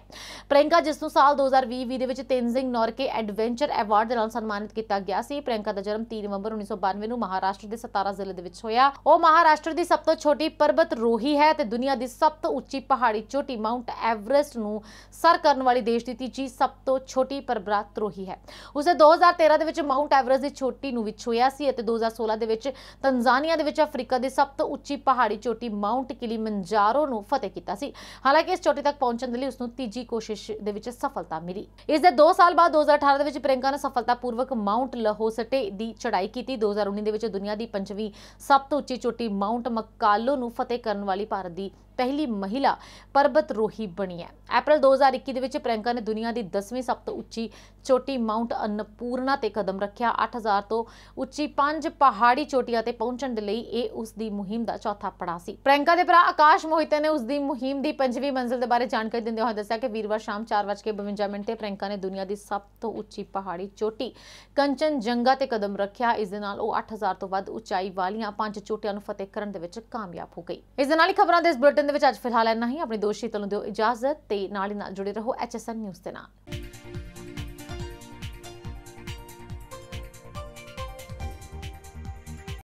ਪ੍ਰਿਯੰਕਾ ਜਿਸ ਨੂੰ ਸਾਲ 2020 ਦੇ ਵਿੱਚ ਤੇਨਜ਼ਿੰਗ ਨੋਰਕੇ ਐਡਵੈਂਚਰ ਅਵਾਰਡ ਦੇ ਨਾਲ ਸਨਮਾਨਿਤ ਕੀਤਾ ਗਿਆ ਸੀ ਪ੍ਰਿਯੰਕਾ ਦਾ ਜਨਮ 3 ਨਵੰਬਰ 1992 ਨੂੰ ਮਹਾਰਾਸ਼ਟਰ ਦੇ ਸਤਾਰਾ ਜ਼ਿਲ੍ਹੇ ਦੇ ਵਿੱਚ ਹੋਇਆ ਉਹ ਮਹਾਰਾਸ਼ਟਰ ਦੀ ਸਭ ਤੋਂ ਛੋਟੀ ਪਰਬਤ ਰੋਹੀ ਹੈ ਤੇ ਦੁਨੀਆ ਦੀ ਸਭ ਤੋਂ ਉੱਚੀ ਪਹਾੜੀ ਚੋਟੀ ਮਾਉਂਟ ਐਵਰੈਸਟ ਨੂੰ ਸਰ ਕਰਨ ਵਾਲੀ ਦੇਸ਼ ਦੀ ਤੀਜੀ ਸਭ ਤੋਂ ਛੋਟੀ ਪਰਬਤ ਰੋਹੀ ਹੈ ਉਸੇ 2013 ਦੇ ਵਿੱਚ ਮਾਉਂਟ ਐਵਰੈਸਟ ਦੀ ਚੋਟੀ ਨੂੰ ਵਿਛੋਇਆ ਸੀ ਅਤੇ 2016 ਦੇ ਵਿੱਚ ਤਨਜ਼ਾਨੀਆ ਦੇ ਵਿੱਚ ਅਫਰੀਕਾ ਦੀ ਸਭ ਤੋਂ ਉੱਚੀ ਪਹਾੜੀ ਚੋਟੀ ਮਾਉਂਟ ਕਿਲੀਮੰਜਾਰੋ ਨੂੰ ਫਤਿਹ ਕੀਤਾ ਸੀ ਹਾਲਾਂਕਿ ਇਸ ਚੋਟੀ ਤੱਕ ਪਹੁੰਚਣ ਦੇ ਲਈ ਉਸ ਨੂੰ ਤੀਜੀ ਕੋਸ਼ਿਸ਼ ਦੇ ਵਿੱਚ ਸਫਲਤਾ ਮਿਲੀ ਇਸ ਦੇ 2 ਸਾਲ ਬਾਅਦ 2018 ਦੇ ਵਿੱਚ ਪ੍ਰਿੰਕਾ ਨੇ ਸਫਲਤਾਪੂਰਵਕ ਮਾਉਂਟ ਲਹੋਸਟੇ ਦੀ ਚੜ੍ਹਾਈ ਕੀਤੀ 2019 ਦੇ ਵਿੱਚ ਦੁਨੀਆ ਦੀ ਪੰਜਵੀਂ ਸਭ ਤੋਂ ਉੱਚੀ ਚੋਟੀ ਮਾਉਂਟ ਮਕਾਲੋ ਨੂੰ ਫਤਿਹ ਕਰਨ ਵਾਲੀ ਭਾਰਤ ਦੀ ਪਹਿਲੀ ਮਹਿਲਾ ਪਰਬਤ ਰੋਹੀ ਬਣੀ ਹੈ April 2021 ਦੇ ਵਿੱਚ ਪ੍ਰਿਯੰਕਾ ਨੇ ਦੁਨੀਆ ਦੀ 10ਵੀਂ ਸਭ ਤੋਂ ਉੱਚੀ ਚੋਟੀ ਮਾਉਂਟ ਅਨਪੂਰਨਾ ਤੇ ਕਦਮ ਰੱਖਿਆ 8000 ਤੋਂ ਉੱਚੀ ਪੰਜ ਪਹਾੜੀ ਚੋਟੀਆਂ ਤੇ ਪਹੁੰਚਣ ਦੇ ਲਈ ਇਹ ਉਸ ਦੀ ਮੁਹਿੰਮ ਦਾ ਚੌਥਾ ਪੜਾਅ ਸੀ ਪ੍ਰਿਯੰਕਾ ਦੇ ਭਰਾ ਆਕਾਸ਼ ਮੋਹਿਤੇ ਨੇ ਉਸ ਦੀ ਮੁਹਿੰਮ ਦੀ ਪੰਜਵੀਂ ਮੰਜ਼ਿਲ ਦੇ ਬਾਰੇ ਜਾਣਕਾਰੀ ਦਿੰਦੇ ਹੋਏ ਦੱਸਿਆ ਕਿ ਵੀਰਵਾਰ ਸ਼ਾਮ 4:52 ਮਿੰਟ ਤੇ ਪ੍ਰਿਯੰਕਾ ਨੇ ਦੁਨੀਆ ਦੀ ਸਭ ਤੋਂ ਉੱਚੀ ਪਹਾੜੀ ਚੋਟੀ ਕੰਚਨ ਜੰਗਾ ਤੇ ਕਦਮ ਰੱਖਿਆ ਇਸ ਦੇ ਨਾਲ ਉਹ 8000 ਤੋਂ ਵੱਧ ਉਚਾਈ ਵਾਲੀਆਂ ਪੰਜ ਚੋਟੀਆਂ ਨੂੰ ਫਤਿਹ ਕਰਨ ਦੇ ਵਿੱਚ ਕਾਮਯਾਬ ਹੋ ਗਈ ਇਸ ਦੇ ਨਾਲ ਹੀ ਖਬਰਾਂ ਦੇ ਇਸ ਬੁਲੇਟਿਨ ਬੁਲੇਟਿਨ ਦੇ ਵਿੱਚ ਅੱਜ ਫਿਲਹਾਲ ਇੰਨਾ ਹੀ ਆਪਣੇ ਦੋਸ਼ੀ ਸ਼ੀਤਲ ਨੂੰ ਦਿਓ ਇਜਾਜ਼ਤ ਤੇ ਨਾਲ ਹੀ ਨਾਲ ਜੁੜੇ ਰਹੋ ਐਚਐਸਐਨ ਨਿਊਜ਼ ਦੇ ਨਾਲ